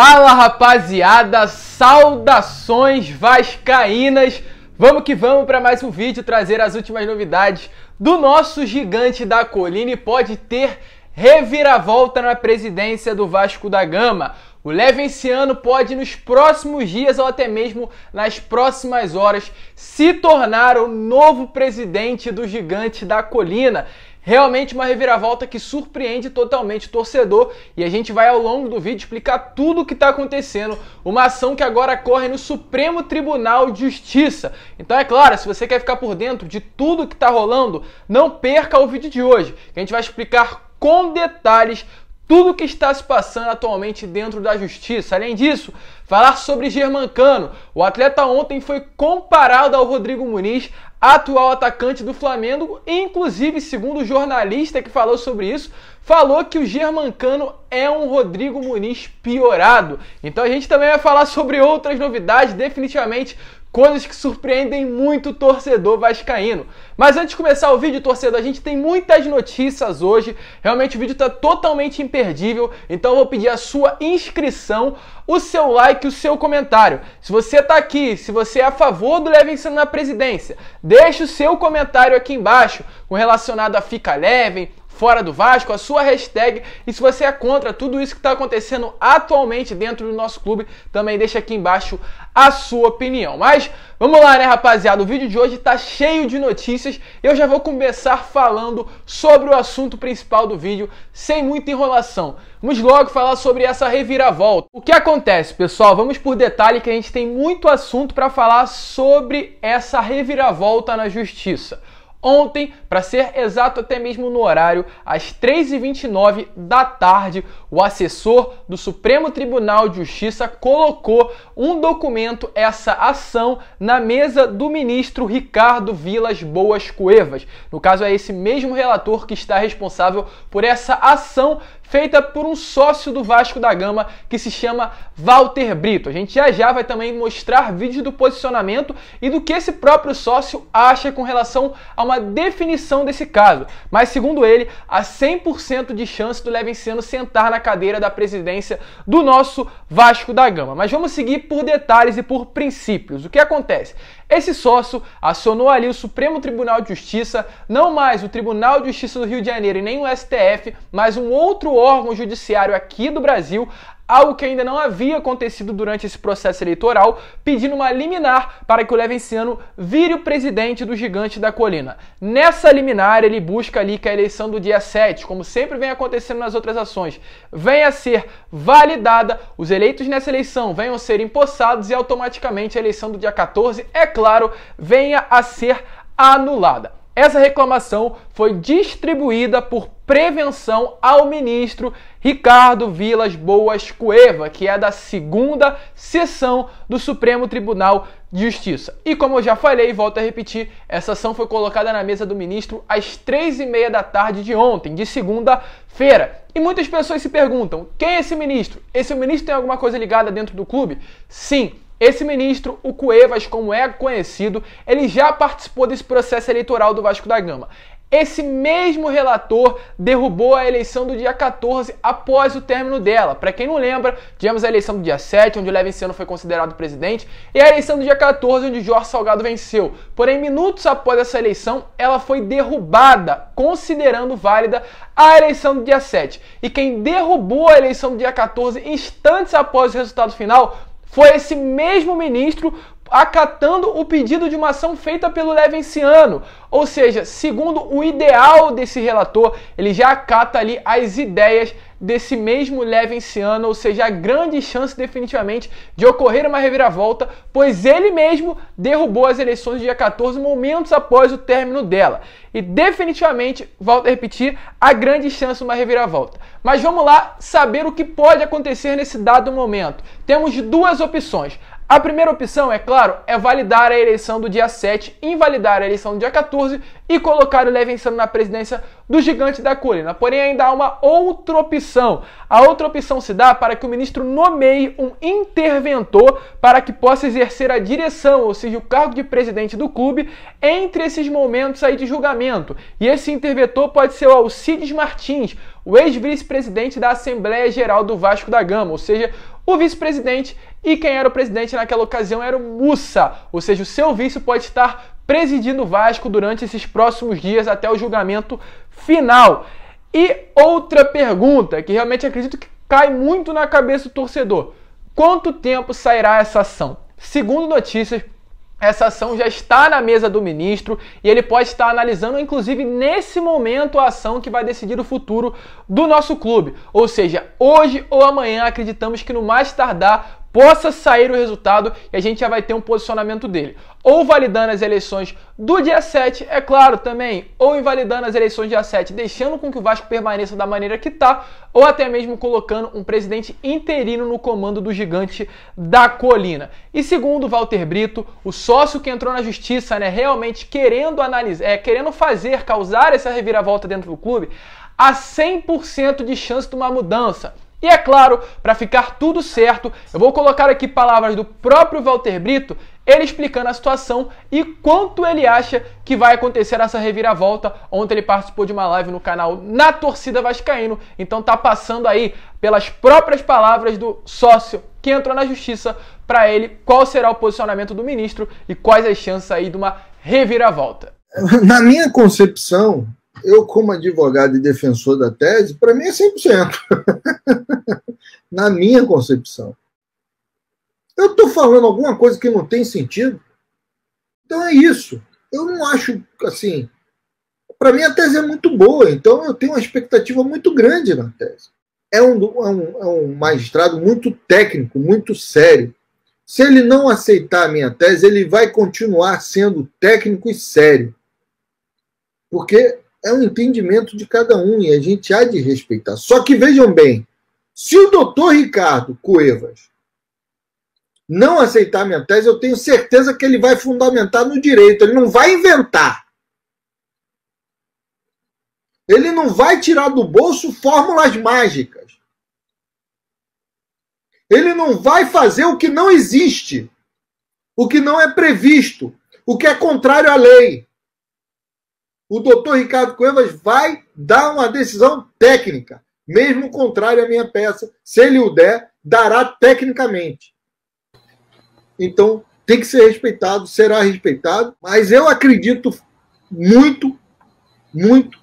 Fala rapaziada, saudações vascaínas! Vamos que vamos para mais um vídeo trazer as últimas novidades do nosso gigante da colina e pode ter reviravolta na presidência do Vasco da Gama. O Levenciano pode, nos próximos dias ou até mesmo nas próximas horas, se tornar o novo presidente do Gigante da Colina. Realmente uma reviravolta que surpreende totalmente o torcedor e a gente vai ao longo do vídeo explicar tudo o que está acontecendo. Uma ação que agora corre no Supremo Tribunal de Justiça. Então é claro, se você quer ficar por dentro de tudo que está rolando, não perca o vídeo de hoje, que a gente vai explicar com detalhes tudo o que está se passando atualmente dentro da justiça. Além disso, falar sobre Germancano. O atleta ontem foi comparado ao Rodrigo Muniz, atual atacante do Flamengo, inclusive, segundo o jornalista que falou sobre isso, falou que o Germancano é um Rodrigo Muniz piorado. Então a gente também vai falar sobre outras novidades, definitivamente Coisas que surpreendem muito o torcedor vascaíno. Mas antes de começar o vídeo, torcedor, a gente tem muitas notícias hoje. Realmente o vídeo está totalmente imperdível, então eu vou pedir a sua inscrição, o seu like, o seu comentário. Se você está aqui, se você é a favor do Levinson na presidência, deixe o seu comentário aqui embaixo com relacionado a Fica Levin, fora do Vasco, a sua hashtag e se você é contra tudo isso que está acontecendo atualmente dentro do nosso clube, também deixa aqui embaixo a sua opinião. Mas vamos lá, né, rapaziada? O vídeo de hoje está cheio de notícias. Eu já vou começar falando sobre o assunto principal do vídeo, sem muita enrolação. Vamos logo falar sobre essa reviravolta. O que acontece, pessoal? Vamos por detalhe que a gente tem muito assunto para falar sobre essa reviravolta na justiça ontem, para ser exato até mesmo no horário, às 3h29 da tarde, o assessor do Supremo Tribunal de Justiça colocou um documento, essa ação, na mesa do ministro Ricardo Vilas Boas Cuevas. No caso, é esse mesmo relator que está responsável por essa ação feita por um sócio do Vasco da Gama que se chama Walter Brito. A gente já já vai também mostrar vídeos do posicionamento e do que esse próprio sócio acha com relação a uma definição desse caso. Mas segundo ele, há 100% de chance do Levenciano sentar na cadeira da presidência do nosso Vasco da Gama. Mas vamos seguir por detalhes e por princípios. O que acontece? Esse sócio acionou ali o Supremo Tribunal de Justiça, não mais o Tribunal de Justiça do Rio de Janeiro e nem o STF, mas um outro órgão judiciário aqui do Brasil algo que ainda não havia acontecido durante esse processo eleitoral, pedindo uma liminar para que o Levenciano vire o presidente do Gigante da Colina. Nessa liminar, ele busca ali que a eleição do dia 7, como sempre vem acontecendo nas outras ações, venha a ser validada, os eleitos nessa eleição venham a ser empossados e automaticamente a eleição do dia 14, é claro, venha a ser anulada. Essa reclamação foi distribuída por prevenção ao ministro Ricardo Vilas Boas Cueva, que é da segunda sessão do Supremo Tribunal de Justiça. E como eu já falei, volto a repetir, essa ação foi colocada na mesa do ministro às três e meia da tarde de ontem, de segunda-feira. E muitas pessoas se perguntam: quem é esse ministro? Esse ministro tem alguma coisa ligada dentro do clube? Sim. Esse ministro, o Cuevas, como é conhecido, ele já participou desse processo eleitoral do Vasco da Gama. Esse mesmo relator derrubou a eleição do dia 14 após o término dela. Para quem não lembra, tivemos a eleição do dia 7, onde o Levenciano foi considerado presidente, e a eleição do dia 14, onde Jorge Salgado venceu. Porém, minutos após essa eleição, ela foi derrubada, considerando válida a eleição do dia 7. E quem derrubou a eleição do dia 14, instantes após o resultado final, foi esse mesmo ministro acatando o pedido de uma ação feita pelo Levenciano. Ou seja, segundo o ideal desse relator, ele já acata ali as ideias desse mesmo Levenciano, ou seja, a grande chance definitivamente de ocorrer uma reviravolta, pois ele mesmo derrubou as eleições do dia 14 momentos após o término dela. E definitivamente, volto a repetir, a grande chance de uma reviravolta. Mas vamos lá saber o que pode acontecer nesse dado momento. Temos duas opções. A primeira opção, é claro, é validar a eleição do dia 7, invalidar a eleição do dia 14 e colocar o Levinson na presidência do gigante da colina. Porém, ainda há uma outra opção. A outra opção se dá para que o ministro nomeie um interventor para que possa exercer a direção, ou seja, o cargo de presidente do clube, entre esses momentos aí de julgamento. E esse interventor pode ser o Alcides Martins, o ex-vice-presidente da Assembleia Geral do Vasco da Gama, ou seja, o vice-presidente e quem era o presidente naquela ocasião era o Mussa, ou seja, o seu vice pode estar presidindo o Vasco durante esses próximos dias até o julgamento final. E outra pergunta que realmente acredito que cai muito na cabeça do torcedor: quanto tempo sairá essa ação? Segundo notícias essa ação já está na mesa do ministro e ele pode estar analisando, inclusive nesse momento, a ação que vai decidir o futuro do nosso clube. Ou seja, hoje ou amanhã acreditamos que no mais tardar possa sair o resultado e a gente já vai ter um posicionamento dele. Ou validando as eleições do dia 7, é claro também, ou invalidando as eleições do dia 7, deixando com que o Vasco permaneça da maneira que está, ou até mesmo colocando um presidente interino no comando do gigante da colina. E segundo Walter Brito, o sócio que entrou na justiça, né, realmente querendo analisar, é, querendo fazer causar essa reviravolta dentro do clube, há 100% de chance de uma mudança. E é claro, para ficar tudo certo, eu vou colocar aqui palavras do próprio Walter Brito, ele explicando a situação e quanto ele acha que vai acontecer essa reviravolta. Ontem ele participou de uma live no canal Na Torcida Vascaíno, então tá passando aí pelas próprias palavras do sócio que entrou na justiça para ele qual será o posicionamento do ministro e quais as chances aí de uma reviravolta. Na minha concepção, eu, como advogado e defensor da tese, para mim é 100%. Na minha concepção. Eu estou falando alguma coisa que não tem sentido? Então é isso. Eu não acho, assim. Para mim a tese é muito boa, então eu tenho uma expectativa muito grande na tese. É um, é um, é um magistrado muito técnico, muito sério. Se ele não aceitar a minha tese, ele vai continuar sendo técnico e sério. Porque é um entendimento de cada um e a gente há de respeitar. Só que vejam bem, se o doutor Ricardo Cuevas não aceitar minha tese, eu tenho certeza que ele vai fundamentar no direito, ele não vai inventar. Ele não vai tirar do bolso fórmulas mágicas. Ele não vai fazer o que não existe, o que não é previsto, o que é contrário à lei o doutor Ricardo Cuevas vai dar uma decisão técnica, mesmo contrário à minha peça. Se ele o der, dará tecnicamente. Então, tem que ser respeitado, será respeitado, mas eu acredito muito, muito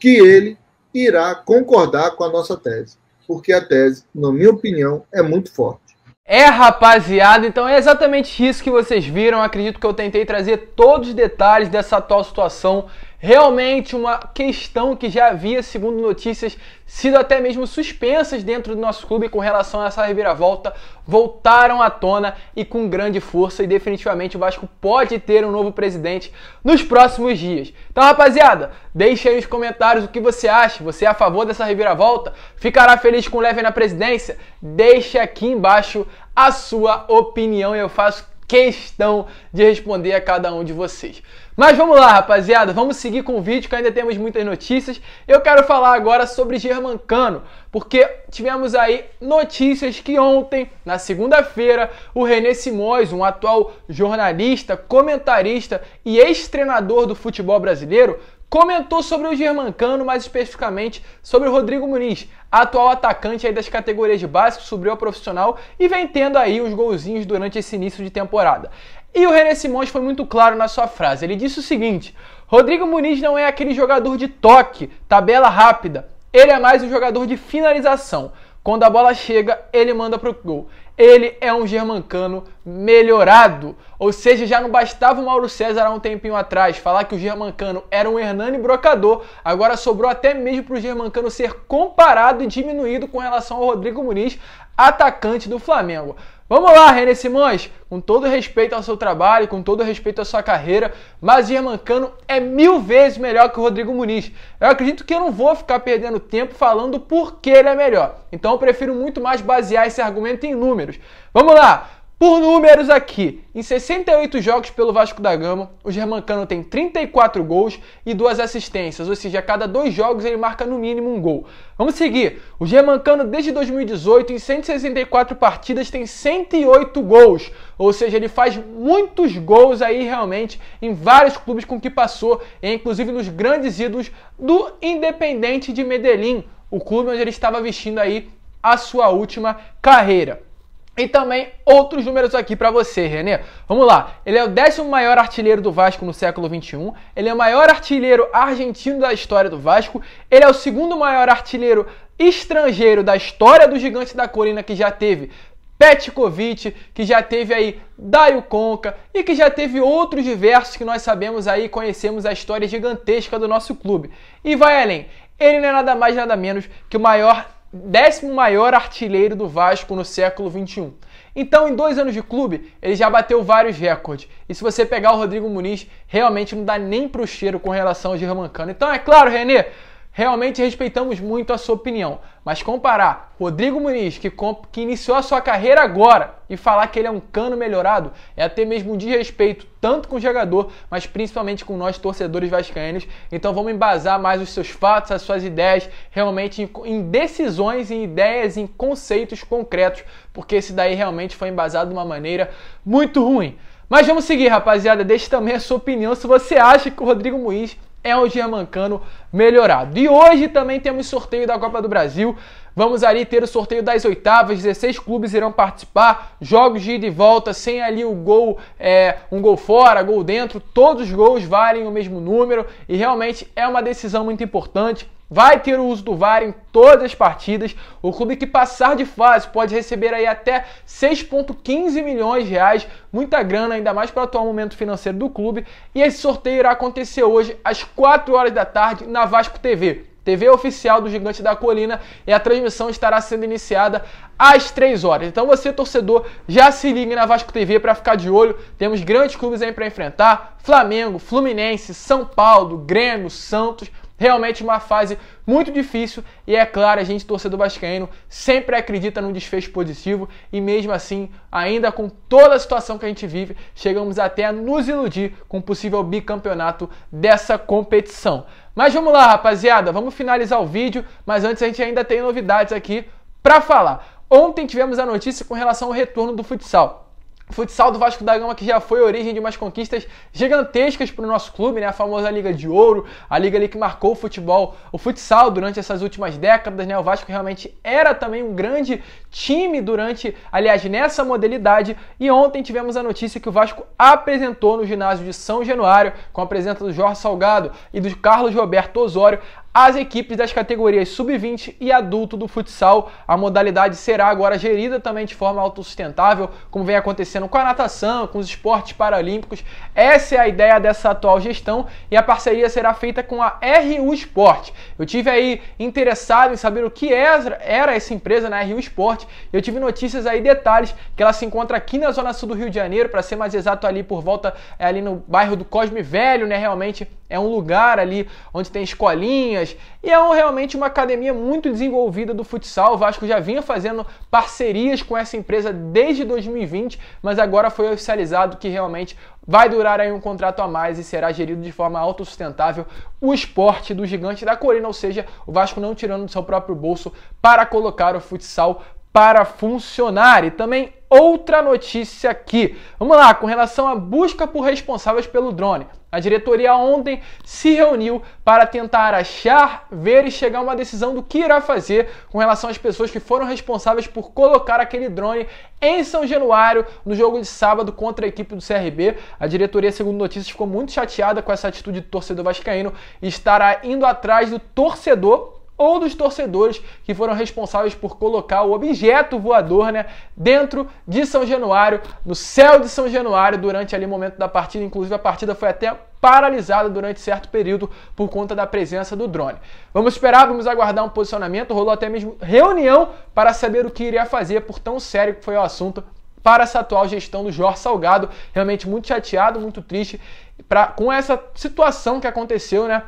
que ele irá concordar com a nossa tese, porque a tese, na minha opinião, é muito forte. É, rapaziada, então é exatamente isso que vocês viram. Acredito que eu tentei trazer todos os detalhes dessa atual situação realmente uma questão que já havia, segundo notícias, sido até mesmo suspensas dentro do nosso clube com relação a essa reviravolta, voltaram à tona e com grande força. E definitivamente o Vasco pode ter um novo presidente nos próximos dias. Então, rapaziada, deixe aí nos comentários o que você acha. Você é a favor dessa reviravolta? Ficará feliz com o Leve na presidência? Deixe aqui embaixo a sua opinião e eu faço questão de responder a cada um de vocês. Mas vamos lá, rapaziada, vamos seguir com o vídeo que ainda temos muitas notícias. Eu quero falar agora sobre Germancano, porque tivemos aí notícias que ontem, na segunda-feira, o René Simões, um atual jornalista, comentarista e ex-treinador do futebol brasileiro, comentou sobre o Germancano, mais especificamente sobre o Rodrigo Muniz, atual atacante aí das categorias de básico, subiu a profissional e vem tendo aí uns golzinhos durante esse início de temporada. E o René Simões foi muito claro na sua frase. Ele disse o seguinte: Rodrigo Muniz não é aquele jogador de toque, tabela rápida. Ele é mais um jogador de finalização. Quando a bola chega, ele manda pro gol ele é um germancano melhorado. Ou seja, já não bastava o Mauro César há um tempinho atrás falar que o germancano era um Hernani Brocador, agora sobrou até mesmo para o germancano ser comparado e diminuído com relação ao Rodrigo Muniz, atacante do Flamengo. Vamos lá, René Simões, com todo respeito ao seu trabalho, com todo respeito à sua carreira, mas Mancano é mil vezes melhor que o Rodrigo Muniz. Eu acredito que eu não vou ficar perdendo tempo falando por que ele é melhor. Então eu prefiro muito mais basear esse argumento em números. Vamos lá! Por números aqui, em 68 jogos pelo Vasco da Gama, o Germancano tem 34 gols e duas assistências, ou seja, a cada dois jogos ele marca no mínimo um gol. Vamos seguir. O Germancano desde 2018 em 164 partidas tem 108 gols, ou seja, ele faz muitos gols aí realmente em vários clubes com que passou, é inclusive nos grandes ídolos do Independente de Medellín, o clube onde ele estava vestindo aí a sua última carreira. E também outros números aqui para você, Renê. Vamos lá. Ele é o décimo maior artilheiro do Vasco no século XXI. Ele é o maior artilheiro argentino da história do Vasco. Ele é o segundo maior artilheiro estrangeiro da história do Gigante da Colina, que já teve Petkovic, que já teve aí Dario Conca e que já teve outros diversos que nós sabemos aí, conhecemos a história gigantesca do nosso clube. E vai além. Ele não é nada mais, nada menos que o maior décimo maior artilheiro do Vasco no século XXI. Então, em dois anos de clube, ele já bateu vários recordes. E se você pegar o Rodrigo Muniz, realmente não dá nem pro cheiro com relação ao Germancano. Então, é claro, Renê, Realmente respeitamos muito a sua opinião, mas comparar Rodrigo Muniz, que, que iniciou a sua carreira agora, e falar que ele é um cano melhorado é até mesmo um desrespeito, tanto com o jogador, mas principalmente com nós torcedores vascaínos. Então vamos embasar mais os seus fatos, as suas ideias, realmente em decisões, em ideias, em conceitos concretos, porque esse daí realmente foi embasado de uma maneira muito ruim. Mas vamos seguir, rapaziada. Deixe também a sua opinião se você acha que o Rodrigo Muniz é o Germancano melhorado. E hoje também temos sorteio da Copa do Brasil. Vamos ali ter o sorteio das oitavas, 16 clubes irão participar, jogos de ida e volta, sem ali o gol, é, um gol fora, gol dentro, todos os gols valem o mesmo número e realmente é uma decisão muito importante vai ter o uso do VAR em todas as partidas. O clube que passar de fase pode receber aí até 6,15 milhões de reais, muita grana, ainda mais para o atual momento financeiro do clube. E esse sorteio irá acontecer hoje às 4 horas da tarde na Vasco TV. TV oficial do Gigante da Colina e a transmissão estará sendo iniciada às 3 horas. Então você, torcedor, já se ligue na Vasco TV para ficar de olho. Temos grandes clubes aí para enfrentar: Flamengo, Fluminense, São Paulo, Grêmio, Santos. Realmente uma fase muito difícil e é claro, a gente torcedor vascaíno sempre acredita num desfecho positivo e mesmo assim, ainda com toda a situação que a gente vive, chegamos até a nos iludir com o possível bicampeonato dessa competição. Mas vamos lá, rapaziada, vamos finalizar o vídeo, mas antes a gente ainda tem novidades aqui para falar. Ontem tivemos a notícia com relação ao retorno do futsal futsal do Vasco da Gama que já foi origem de umas conquistas gigantescas para o nosso clube, né? A famosa Liga de Ouro, a liga ali que marcou o futebol, o futsal durante essas últimas décadas, né? O Vasco realmente era também um grande time durante, aliás, nessa modalidade. E ontem tivemos a notícia que o Vasco apresentou no ginásio de São Januário, com a presença do Jorge Salgado e do Carlos Roberto Osório, as equipes das categorias sub-20 e adulto do futsal. A modalidade será agora gerida também de forma autossustentável, como vem acontecendo com a natação, com os esportes paralímpicos. Essa é a ideia dessa atual gestão e a parceria será feita com a RU Sport. Eu tive aí interessado em saber o que era essa empresa na né, RU Sport. Eu tive notícias aí, detalhes, que ela se encontra aqui na zona sul do Rio de Janeiro, para ser mais exato ali por volta, é, ali no bairro do Cosme Velho, né? Realmente é um lugar ali onde tem escolinha Minas e é um, realmente uma academia muito desenvolvida do futsal. O Vasco já vinha fazendo parcerias com essa empresa desde 2020, mas agora foi oficializado que realmente vai durar aí um contrato a mais e será gerido de forma autossustentável o esporte do gigante da Corina, ou seja, o Vasco não tirando do seu próprio bolso para colocar o futsal para funcionar. E também outra notícia aqui. Vamos lá, com relação à busca por responsáveis pelo drone. A diretoria ontem se reuniu para tentar achar, ver e chegar a uma decisão do que irá fazer com relação às pessoas que foram responsáveis por colocar aquele drone em São Januário no jogo de sábado contra a equipe do CRB. A diretoria, segundo notícias, ficou muito chateada com essa atitude do torcedor vascaíno e estará indo atrás do torcedor ou dos torcedores que foram responsáveis por colocar o objeto voador né, dentro de São Januário, no céu de São Januário, durante ali o momento da partida. Inclusive, a partida foi até paralisada durante certo período por conta da presença do drone. Vamos esperar, vamos aguardar um posicionamento. Rolou até mesmo reunião para saber o que iria fazer, por tão sério que foi o assunto para essa atual gestão do Jorge Salgado. Realmente muito chateado, muito triste pra, com essa situação que aconteceu, né?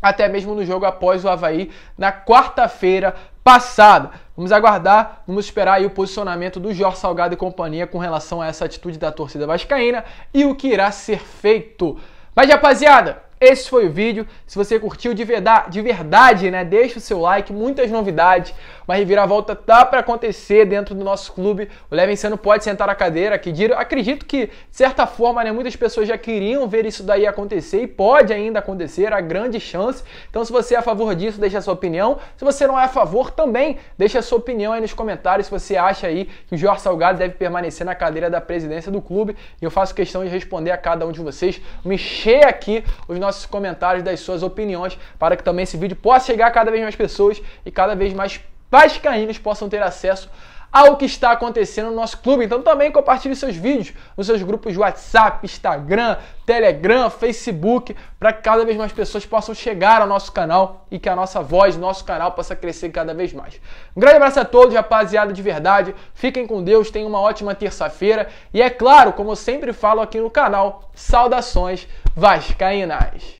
até mesmo no jogo após o Havaí na quarta-feira passada. Vamos aguardar, vamos esperar aí o posicionamento do Jorge Salgado e companhia com relação a essa atitude da torcida vascaína e o que irá ser feito. Mas rapaziada, esse foi o vídeo. Se você curtiu de verdade, de verdade, né, deixa o seu like, muitas novidades. Uma reviravolta tá para acontecer dentro do nosso clube. O Levenson não pode sentar a cadeira, que acredito que de certa forma, né, muitas pessoas já queriam ver isso daí acontecer e pode ainda acontecer, há grande chance. Então se você é a favor disso, deixa a sua opinião. Se você não é a favor, também deixa a sua opinião aí nos comentários se você acha aí que o Jorge Salgado deve permanecer na cadeira da presidência do clube. E eu faço questão de responder a cada um de vocês. Me encher aqui os nossos nossos comentários, das suas opiniões, para que também esse vídeo possa chegar a cada vez mais pessoas e cada vez mais vascaínos possam ter acesso ao que está acontecendo no nosso clube. Então também compartilhe seus vídeos nos seus grupos de WhatsApp, Instagram, Telegram, Facebook, para que cada vez mais pessoas possam chegar ao nosso canal e que a nossa voz, nosso canal possa crescer cada vez mais. Um grande abraço a todos, rapaziada, de verdade. Fiquem com Deus, tenham uma ótima terça-feira e é claro, como eu sempre falo aqui no canal, saudações vascaínas.